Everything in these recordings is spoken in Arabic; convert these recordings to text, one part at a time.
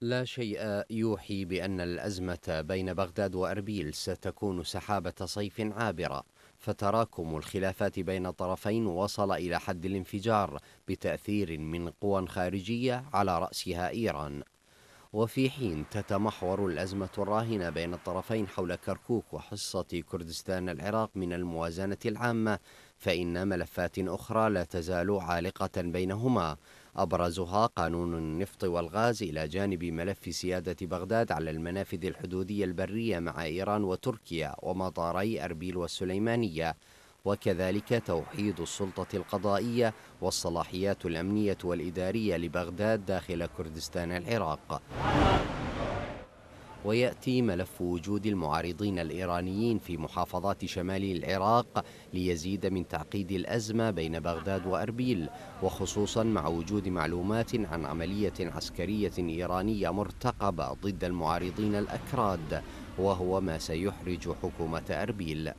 لا شيء يوحي بأن الأزمة بين بغداد وأربيل ستكون سحابة صيف عابرة فتراكم الخلافات بين الطرفين وصل إلى حد الانفجار بتأثير من قوى خارجية على رأسها إيران وفي حين تتمحور الأزمة الراهنة بين الطرفين حول كركوك وحصة كردستان العراق من الموازنة العامة فإن ملفات أخرى لا تزال عالقة بينهما أبرزها قانون النفط والغاز إلى جانب ملف سيادة بغداد على المنافذ الحدودية البرية مع إيران وتركيا ومطاري أربيل والسليمانية وكذلك توحيد السلطة القضائية والصلاحيات الأمنية والإدارية لبغداد داخل كردستان العراق ويأتي ملف وجود المعارضين الإيرانيين في محافظات شمال العراق ليزيد من تعقيد الأزمة بين بغداد وأربيل وخصوصا مع وجود معلومات عن عملية عسكرية إيرانية مرتقبة ضد المعارضين الأكراد وهو ما سيحرج حكومة أربيل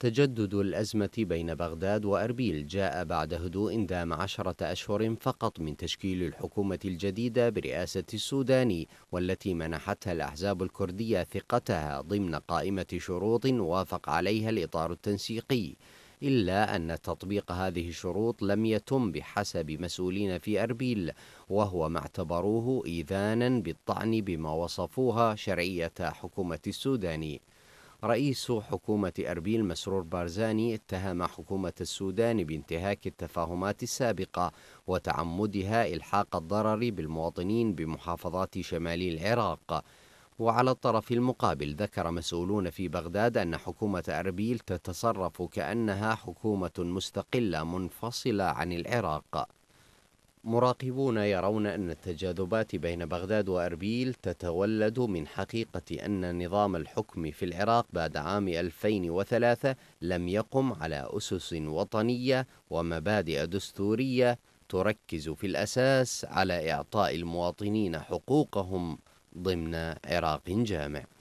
تجدد الأزمة بين بغداد وأربيل جاء بعد هدوء دام عشرة أشهر فقط من تشكيل الحكومة الجديدة برئاسة السوداني والتي منحتها الأحزاب الكردية ثقتها ضمن قائمة شروط وافق عليها الإطار التنسيقي إلا أن تطبيق هذه الشروط لم يتم بحسب مسؤولين في أربيل وهو ما اعتبروه إيذانا بالطعن بما وصفوها شرعية حكومة السوداني رئيس حكومة أربيل مسرور بارزاني اتهم حكومة السودان بانتهاك التفاهمات السابقة وتعمدها إلحاق الضرر بالمواطنين بمحافظات شمال العراق وعلى الطرف المقابل ذكر مسؤولون في بغداد أن حكومة أربيل تتصرف كأنها حكومة مستقلة منفصلة عن العراق مراقبون يرون أن التجاذبات بين بغداد وأربيل تتولد من حقيقة أن نظام الحكم في العراق بعد عام 2003 لم يقم على أسس وطنية ومبادئ دستورية تركز في الأساس على إعطاء المواطنين حقوقهم ضمن عراق جامع